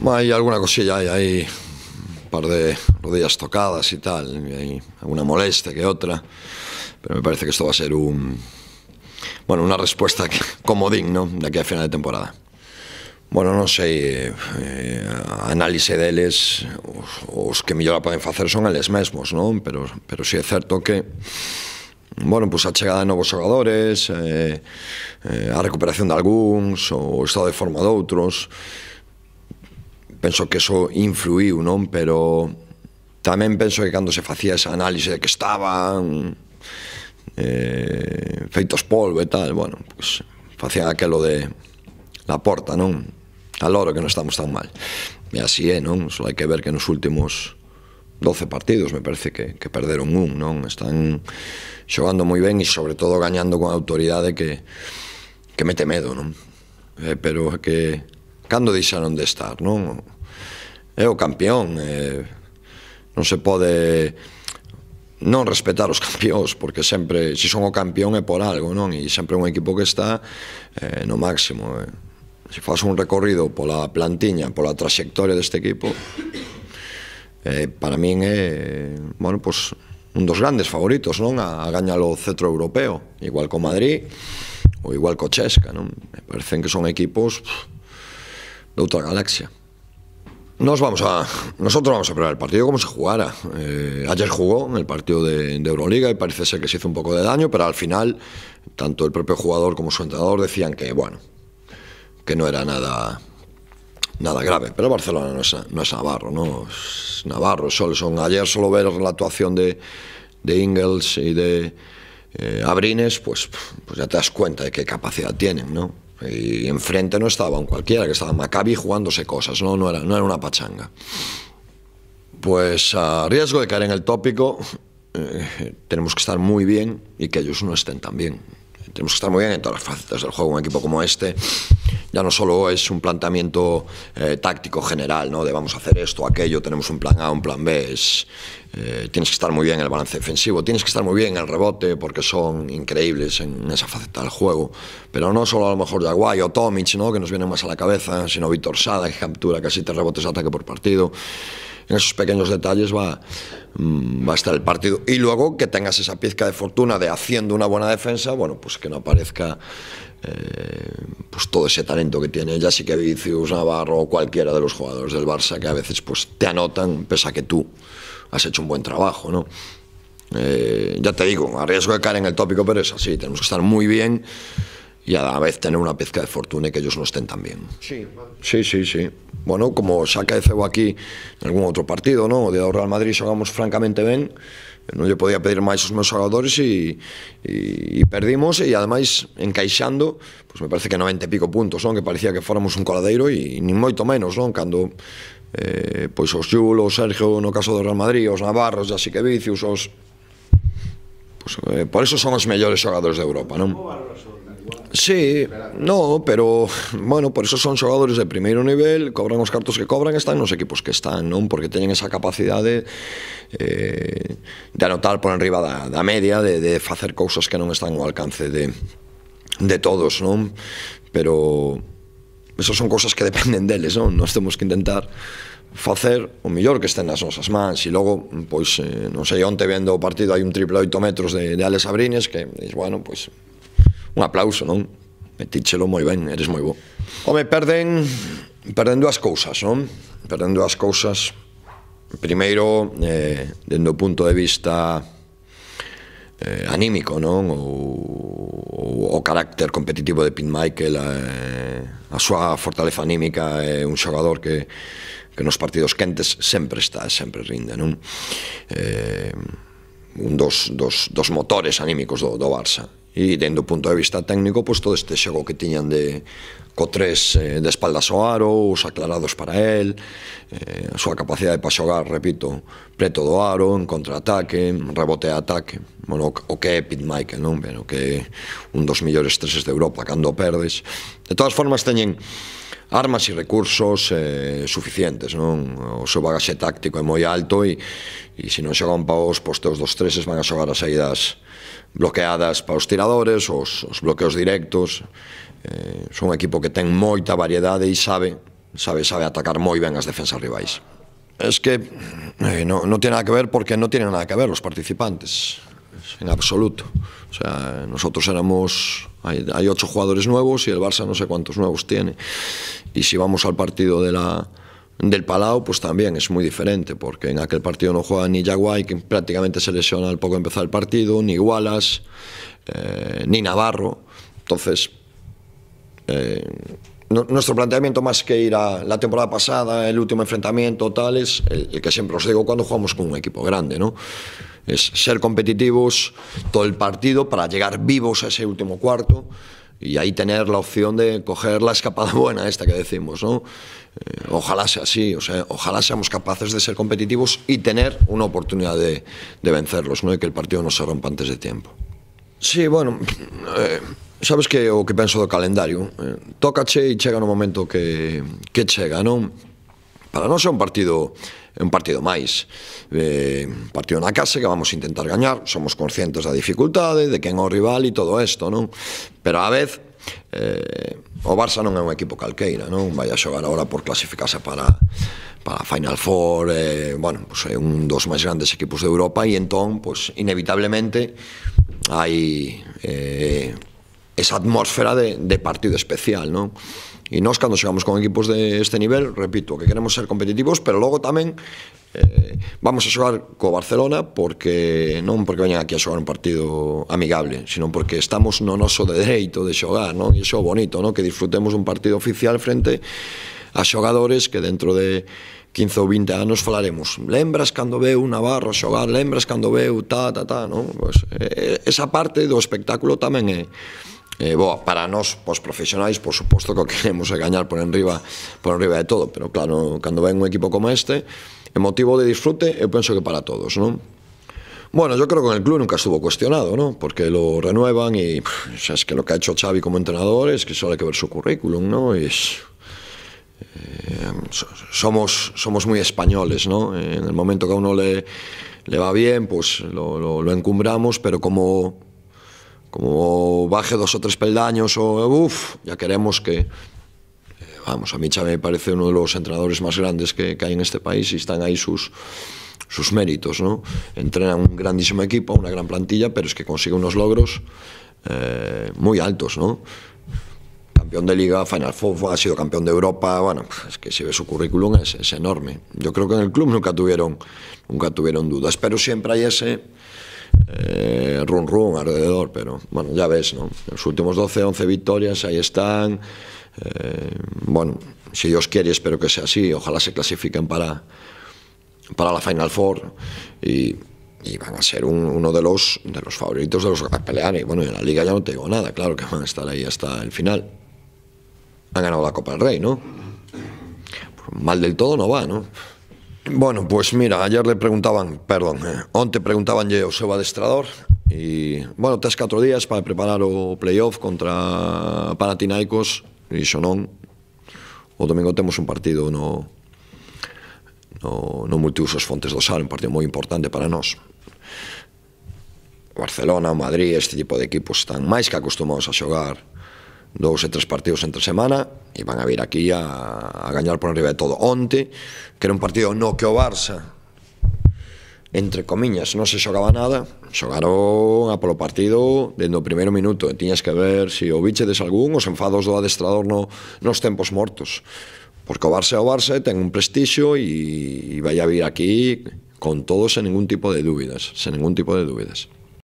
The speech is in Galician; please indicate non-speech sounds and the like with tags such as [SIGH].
Ma, hai alguna cosilla, aí, hai un par de rodillas tocadas y tal, y hay alguna molestia que otra, pero me parece que esto va a ser un, bueno, una respuesta como ¿no?, de aquí a final de temporada. Bueno, non sei, eh, a análise deles, os, os que mejor la poden facer son eles mesmos, non? Pero, pero si sí é certo que bueno, pues a chegada de novos xogadores, eh, eh, a recuperación de algúns, o estado de forma de outros, penso que eso influiu, non? Pero tamén penso que cando se facía esa análise de que estaban eh, feitos polvo e tal, bueno, pues, facían aquelo de la porta, non? A oro que non estamos tan mal. E así é, non? Só hai que ver que nos últimos 12 partidos, me parece que, que perderon un, non? Están xogando moi ben e sobre todo gañando con autoridade que, que mete medo, non? Eh, pero que Cando deixaron de estar, non? É o campeón, eh, non se pode non respetar os [LAUGHS] campeóns, porque sempre, se son o campeón é por algo, non? E sempre un equipo que está eh, no máximo. Eh. Se faz un recorrido pola plantiña, pola trayectoria deste equipo, eh, para min é, bueno, pues, un dos grandes favoritos, non? A, a gañar o cetro europeo, igual co Madrid ou igual co Chesca, non? Me parecen que son equipos... Pff, de otra galaxia. Nos vamos a, nosotros vamos a esperar el partido como se jugara. Eh, ayer jugó en el partido de, Euroliga y parece ser que se hizo un poco de daño, pero al final tanto el propio jugador como su entrenador decían que bueno, que no era nada nada grave. Pero Barcelona no es, Navarro, no es Navarro. Solo son ayer solo ver la actuación de, de Ingles y de eh, Abrines, pues, pues ya te das cuenta de qué capacidad tienen, ¿no? Y enfrente no estaba un cualquiera, que estaba Maccabi jugándose cosas, no, no, era, una pachanga. Pues a riesgo de caer en el tópico, eh, tenemos que estar muy bien y que ellos no estén tan bien tenemos que estar muy bien en todas las facetas del juego. Un equipo como este ya no solo es un planteamiento eh, táctico general, ¿no? De vamos a hacer esto, aquello, tenemos un plan A, un plan B. Eh, tienes que estar muy bien en el balance defensivo, tienes que estar muy bien en el rebote porque son increíbles en esa faceta del juego. Pero no solo a lo mejor Yaguay o Tomic, ¿no? Que nos vienen más a la cabeza, sino Víctor Sada, que captura casi tres rebotes de ataque por partido en esos pequeños detalles va, mm, va a estar el partido. Y luego que tengas esa pizca de fortuna de haciendo una buena defensa, bueno, pues que no aparezca eh, pues todo ese talento que tiene ya sí que Vicius, Navarro o cualquiera de los jugadores del Barça que a veces pues te anotan pese a que tú has hecho un buen trabajo, ¿no? Eh, ya te digo, arriesgo de caer en el tópico, pero es así, tenemos que estar muy bien. y a la vez tener una pizca de fortuna y que ellos no estén tan bien. Sí, sí, sí. sí. Bueno, como saca de cebo aquí en algún outro partido, ¿no? de ao Real Madrid xogamos francamente ben, non lle podía pedir máis aos meus xogadores e, e, e perdimos e ademais encaixando pues me parece que 90 e pico puntos non? que parecía que fóramos un coladeiro e, e nin moito menos non? cando eh, pois os Xulo, os Sergio no caso do Real Madrid os Navarros, así que Vicius os... Pues, eh, por eso son os mellores xogadores de Europa non? Como Sí, no, pero bueno, por eso son xogadores de primeiro nivel, cobran os cartos que cobran, están nos equipos que están, non? Porque teñen esa capacidade eh, de anotar por enriba da, da media, de, de facer cousas que non están ao alcance de, de todos, non? Pero eso son cousas que [LAUGHS] dependen deles, non? Nós temos que intentar facer o mellor que estén nas nosas mans e logo, pois, eh, non sei, onte vendo o partido hai un triple oito metros de, de Alex Abrines que, bueno, pois, un aplauso, non? Metíchelo moi ben, eres moi bo. Home, perden, perden dúas cousas, non? Perden dúas cousas. Primeiro, eh, dendo o punto de vista eh, anímico, non? O, o, o carácter competitivo de Pete Michael, eh, a súa fortaleza anímica, é eh, un xogador que que nos partidos quentes sempre está, sempre rinde, non? Eh, un dos, dos, dos motores anímicos do, do Barça e dendo o punto de vista técnico pois todo este xogo que tiñan de co tres eh, de espaldas ao aro, os aclarados para el, eh, a súa capacidade para xogar, repito, preto do aro, en contraataque, rebote de ataque. Bueno, o que é Pete Michael, non? Bueno, que é un dos millores treses de Europa cando perdes. De todas formas teñen armas e recursos eh, suficientes, non? O seu bagaxe táctico é moi alto e, e se non xogan para os posteos dos treses van a xogar as saídas bloqueadas para os tiradores, os, os bloqueos directos. Eh, son un equipo que ten moita variedade e sabe, sabe, sabe atacar moi ben as defensas rivais. Es que eh, no, no tiene nada que ver porque no tienen nada que ver los participantes, en absoluto. O sea, nosotros éramos Hay, ocho jugadores nuevos y el Barça no sé cuántos nuevos tiene. Y si vamos al partido de la, del Palau, pues también es muy diferente, porque en aquel partido no juega ni Yaguay, que prácticamente se lesiona al poco empezar el partido, ni Wallace, eh, ni Navarro. Entonces, eh, nuestro planteamiento más que ir a la temporada pasada, el último enfrentamiento, tal, es el, el que siempre os digo cuando jugamos con un equipo grande, ¿no? es ser competitivos todo el partido para llegar vivos a ese último cuarto y ahí tener la opción de coger la escapada [LAUGHS] buena esta que decimos, ¿no? Eh, ojalá sea así, o sea, ojalá seamos capaces de ser competitivos y tener una oportunidad de, vencerlos, ¿no? Y que el partido no se rompa antes de tiempo. Sí, bueno, eh, sabes qué? o que pienso del calendario? Eh, tócache llega chega un momento que, que chega, ¿no? Para nós é un partido é un partido máis eh, partido na casa que vamos intentar gañar somos conscientes da dificultade de quen é o rival e todo isto non? pero á vez eh, o Barça non é un equipo calqueira non vai a xogar agora por clasificarse para para Final Four eh, bueno, pues pois é un dos máis grandes equipos de Europa e entón pues, pois, inevitablemente hai eh, esa atmósfera de, de partido especial non? E nós cando chegamos con equipos de este nivel, repito, que queremos ser competitivos, pero logo tamén eh, vamos a xogar co Barcelona porque non porque veñan aquí a xogar un partido amigable, sino porque estamos no noso de dereito de xogar, non? E iso é bonito, non? Que disfrutemos un partido oficial frente a xogadores que dentro de 15 ou 20 anos falaremos lembras cando veu Navarro xogar lembras cando veu ta ta ta non? Pues, pois, eh, esa parte do espectáculo tamén é Eh, para nosotros, pues profesionales, por supuesto que queremos engañar por arriba por de todo, pero claro, cuando ven un equipo como este, el motivo de disfrute, yo pienso que para todos, ¿no? Bueno, yo creo que en el club nunca estuvo cuestionado, ¿no? Porque lo renuevan y o es que lo que ha hecho Xavi como entrenador es que solo hay que ver su currículum, ¿no? es, eh, somos, somos muy españoles, ¿no? En el momento que a uno le, le va bien, pues lo, lo encumbramos, pero como como baje dos ou tres peldaños o uff, ya queremos que eh, vamos, a mí xa me parece uno de los entrenadores más grandes que, que hay en este país y están ahí sus sus méritos, ¿no? Entrenan un grandísimo equipo, una gran plantilla, pero es que consigue unos logros eh, muy altos, ¿no? Campeón de Liga, Final Four, ha sido campeón de Europa, bueno, es que si ve su currículum es, es enorme. Yo creo que en el club nunca tuvieron, nunca tuvieron dudas, pero siempre hay ese eh, run run alrededor, pero bueno, ya ves, ¿no? Los últimos 12, 11 victorias, ahí están. Eh, bueno, si Dios quiere, espero que sea así. Ojalá se clasifiquen para, para la Final Four y, van a ser uno de los, de los favoritos de los que pelear. Y bueno, en la liga ya no tengo nada, claro que van a estar ahí hasta el final. Han ganado la Copa del Rey, ¿no? Pues mal del todo no va, ¿no? Bueno, pois pues mira, ayer le preguntaban, perdón, eh, onte lle o seu adestrador e, bueno, tes 4 días para preparar o playoff contra Panathinaikos e xonón o domingo temos un partido no, no, no multiusos Fontes do Sal, un partido moi importante para nós. Barcelona, Madrid, este tipo de equipos están máis que acostumados a xogar dous e tres partidos entre semana e van a vir aquí a, a gañar por arriba de todo. Onte, que era un partido no que o Barça entre comiñas, non se xogaba nada, xogaron a polo partido dentro o primeiro minuto, e tiñas que ver se si o des algún os enfados do adestrador no, nos tempos mortos. Porque o Barça é o Barça, ten un prestixio e, e vai a vir aquí con todo sen ningún tipo de dúbidas, sen ningún tipo de dúbidas.